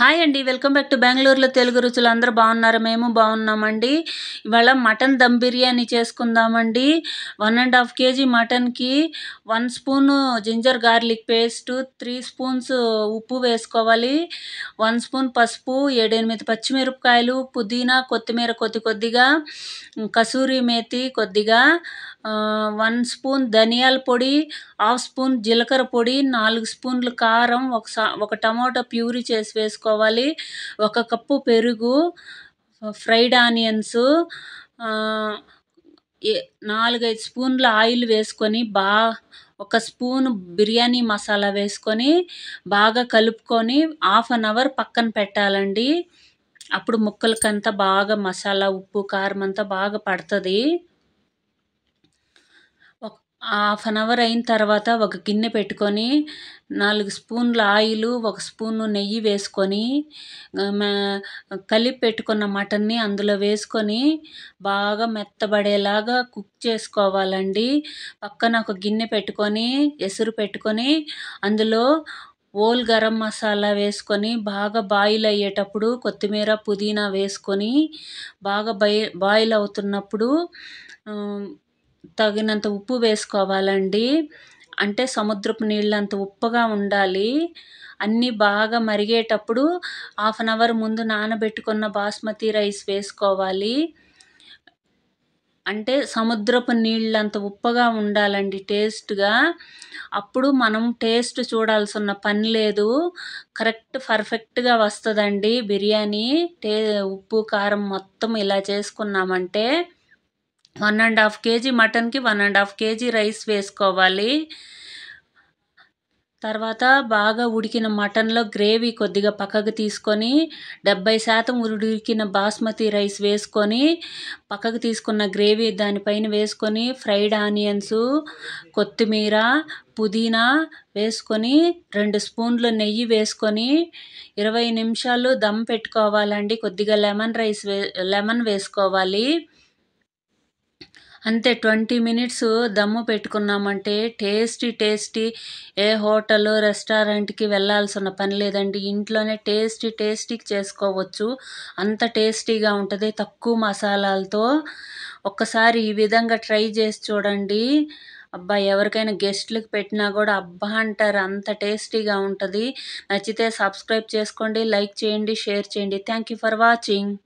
hi అండి welcome back to బెంగళూరులో తెలుగు రుచులు అందరూ బాగున్నారు మేము బాగున్నామండి ఇవాళ మటన్ దమ్ బిర్యానీ చేసుకుందామండి వన్ అండ్ హాఫ్ కేజీ మటన్కి one spoon ginger garlic paste three spoons ఉప్పు వేసుకోవాలి వన్ స్పూన్ పసుపు ఏడెనిమిది పచ్చిమిరపకాయలు పుదీనా కొత్తిమీర కొద్ది కొద్దిగా కసూరి మేతి కొద్దిగా వన్ స్పూన్ ధనియాల పొడి హాఫ్ స్పూన్ జీలకర్ర పొడి నాలుగు స్పూన్లు కారం ఒక ఒక టమోటా ప్యూరీ చేసి వేసుకోవాలి తీసుకోవాలి ఒక కప్పు పెరుగు ఫ్రైడ్ ఆనియన్స్ నాలుగైదు స్పూన్ల ఆయిల్ వేసుకొని బా ఒక స్పూన్ బిర్యానీ మసాలా వేసుకొని బాగా కలుపుకొని హాఫ్ అన్ అవర్ పక్కన పెట్టాలండి అప్పుడు ముక్కలకంతా బాగా మసాలా ఉప్పు కారం అంతా బాగా పడుతుంది హాఫ్ అన్ అవర్ అయిన తర్వాత ఒక గిన్నె పెట్టుకొని నాలుగు స్పూన్ల ఆయిల్ ఒక స్పూను నెయ్యి వేసుకొని కలిపి పెట్టుకున్న మటన్ని అందులో వేసుకొని బాగా మెత్తబడేలాగా కుక్ చేసుకోవాలండి పక్కన ఒక గిన్నె పెట్టుకొని ఎసురు పెట్టుకొని అందులో ఓల్ గరం మసాలా వేసుకొని బాగా బాయిల్ అయ్యేటప్పుడు కొత్తిమీర పుదీనా వేసుకొని బాగా బాయిల్ అవుతున్నప్పుడు తగినంత ఉప్పు వేసుకోవాలండి అంటే సముద్రపు నీళ్ళు అంత ఉప్పగా ఉండాలి అన్నీ బాగా మరిగేటప్పుడు హాఫ్ అన్ అవర్ ముందు నానబెట్టుకున్న బాస్మతి రైస్ వేసుకోవాలి అంటే సముద్రపు నీళ్ళంత ఉప్పగా ఉండాలండి టేస్ట్గా అప్పుడు మనం టేస్ట్ చూడాల్సిన పని లేదు కరెక్ట్ పర్ఫెక్ట్గా వస్తుందండి బిర్యానీ టే ఉప్పు కారం మొత్తం ఇలా చేసుకున్నామంటే వన్ అండ్ హాఫ్ కేజీ మటన్కి one and half kg rice వేసుకోవాలి తర్వాత బాగా ఉడికిన మటన్లో గ్రేవీ కొద్దిగా పక్కకు తీసుకొని డెబ్బై శాతం ఉడికిన బాస్మతి రైస్ వేసుకొని పక్కకు తీసుకున్న గ్రేవీ దానిపైన వేసుకొని ఫ్రైడ్ ఆనియన్స్ కొత్తిమీర పుదీనా వేసుకొని రెండు స్పూన్లు నెయ్యి వేసుకొని ఇరవై నిమిషాలు దమ్ పెట్టుకోవాలండి కొద్దిగా లెమన్ రైస్ వే లెమన్ వేసుకోవాలి అంతే ట్వంటీ మినిట్స్ దమ్ము పెట్టుకున్నామంటే టేస్టీ టేస్టీ ఏ హోటల్ రెస్టారెంట్కి వెళ్ళాల్సిన పని లేదండి ఇంట్లోనే టేస్టీ టేస్టీ చేసుకోవచ్చు అంత టేస్టీగా ఉంటుంది తక్కువ మసాలాలతో ఒక్కసారి ఈ విధంగా ట్రై చేసి చూడండి అబ్బా ఎవరికైనా గెస్ట్లకు పెట్టినా కూడా అబ్బా అంటారు అంత టేస్టీగా ఉంటుంది నచ్చితే సబ్స్క్రైబ్ చేసుకోండి లైక్ చేయండి షేర్ చేయండి థ్యాంక్ యూ ఫర్ వాచింగ్